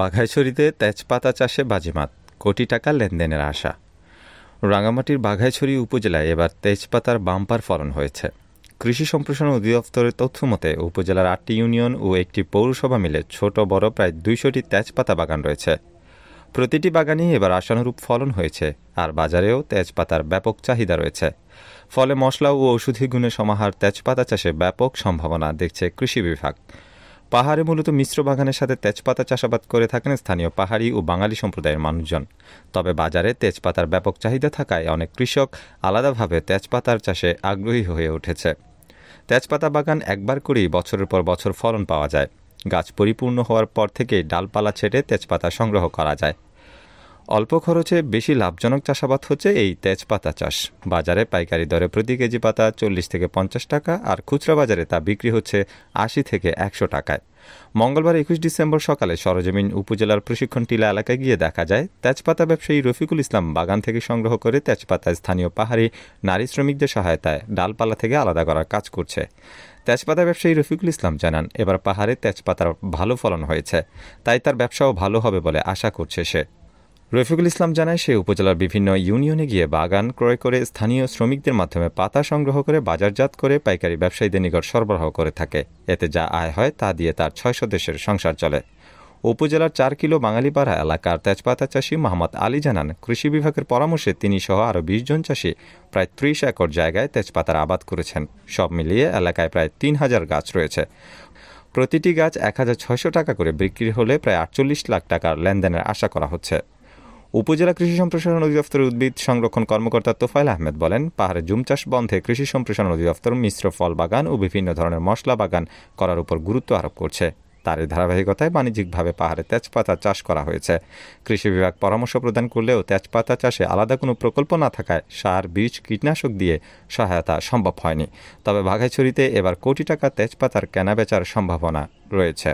বাঘাইছড়িতে তেজপাতা চাষে বাজিমাত কোটি টাকা লেনদেনের আশা রাঙামাটির বাঘাইছড়ি উপজেলায় এবার তেজপাতার বাম্পার ফলন হয়েছে কৃষি সম্প্রসারণ অধিদপ্তরের তথ্য মতে উপজেলার আটটি ইউনিয়ন ও একটি পৌরসভা মিলে ছোট বড় প্রায় দুইশোটি তেজপাতা বাগান রয়েছে প্রতিটি বাগানে এবার আশানুরূপ ফলন হয়েছে আর বাজারেও তেজপাতার ব্যাপক চাহিদা রয়েছে ফলে মশলা ও ঔষধি গুণে সমাহার তেজপাতা চাষে ব্যাপক সম্ভাবনা দেখছে কৃষি বিভাগ পাহাড়ে মূলত মিশ্র বাগানের সাথে তেজপাতা চাষাবাদ করে থাকেন স্থানীয় পাহাড়ি ও বাঙালি সম্প্রদায়ের মানুষজন তবে বাজারে তেজপাতার ব্যাপক চাহিদা থাকায় অনেক কৃষক আলাদাভাবে তেজপাতার চাষে আগ্রহী হয়ে উঠেছে তেজপাতা বাগান একবার করেই বছরের পর বছর ফলন পাওয়া যায় গাছ পরিপূর্ণ হওয়ার পর থেকে ডালপালা ছেটে তেজপাতা সংগ্রহ করা যায় অল্প খরচে বেশি লাভজনক চাষাবাদ হচ্ছে এই তেজপাতা চাষ বাজারে পাইকারি দরে প্রতি কেজি পাতা চল্লিশ থেকে পঞ্চাশ টাকা আর খুচরা বাজারে তা বিক্রি হচ্ছে আশি থেকে একশো টাকায় মঙ্গলবার একুশ ডিসেম্বর সকালে সরজমিন উপজেলার প্রশিক্ষণ টিলা এলাকায় গিয়ে দেখা যায় তেজপাতা ব্যবসায়ী রফিকুল ইসলাম বাগান থেকে সংগ্রহ করে তেজপাতা স্থানীয় পাহাড়ি নারী শ্রমিকদের সহায়তায় ডালপালা থেকে আলাদা করার কাজ করছে তেজপাতা ব্যবসায়ী রফিকুল ইসলাম জানান এবার পাহাড়ে তেজপাতার ভালো ফলন হয়েছে তাই তার ব্যবসাও ভালো হবে বলে আশা করছে সে রফিকুল ইসলাম জানায় সে উপজেলার বিভিন্ন ইউনিয়নে গিয়ে বাগান ক্রয় করে স্থানীয় শ্রমিকদের মাধ্যমে পাতা সংগ্রহ করে বাজারজাত করে পাইকারি ব্যবসায়ীদের নিকট সরবরাহ করে থাকে এতে যা আয় হয় তা দিয়ে তার ছয় সদস্যের সংসার চলে উপজেলার চার কিলো বাঙালিপাড়া এলাকার তেজপাতা চাষী মোহাম্মদ আলী জানান কৃষি বিভাগের পরামর্শে তিনি সহ আরও বিশ জন চাষী প্রায় ত্রিশ একর জায়গায় তেজপাতার আবাদ করেছেন সব মিলিয়ে এলাকায় প্রায় তিন হাজার গাছ রয়েছে প্রতিটি গাছ এক হাজার ছয়শো টাকা করে বিক্রি হলে প্রায় আটচল্লিশ লাখ টাকার লেনদেনের আশা করা হচ্ছে উপজেলা কৃষি সম্প্রসারণ অধিদপ্তরের উদ্ভিদ সংরক্ষণ কর্মকর্তা তোফাইল আহমেদ বলেন পাহাড়ে জুম চাষ বন্ধে কৃষি সম্প্রসারণ অধিদপ্তর মিশ্র ফল বাগান ও বিভিন্ন ধরনের মশলা বাগান করার উপর গুরুত্ব আরোপ করছে তার এই ধারাবাহিকতায় বাণিজ্যিকভাবে পাহাড়ে তেজপাতা চাষ করা হয়েছে কৃষি বিভাগ পরামর্শ প্রদান করলেও তেজপাতা চাষে আলাদা কোনো প্রকল্প না থাকায় সার বীজ কীটনাশক দিয়ে সহায়তা সম্ভব হয়নি তবে বাঘাইছড়িতে এবার কোটি টাকা তেজপাতার কেনাবেচার সম্ভাবনা রয়েছে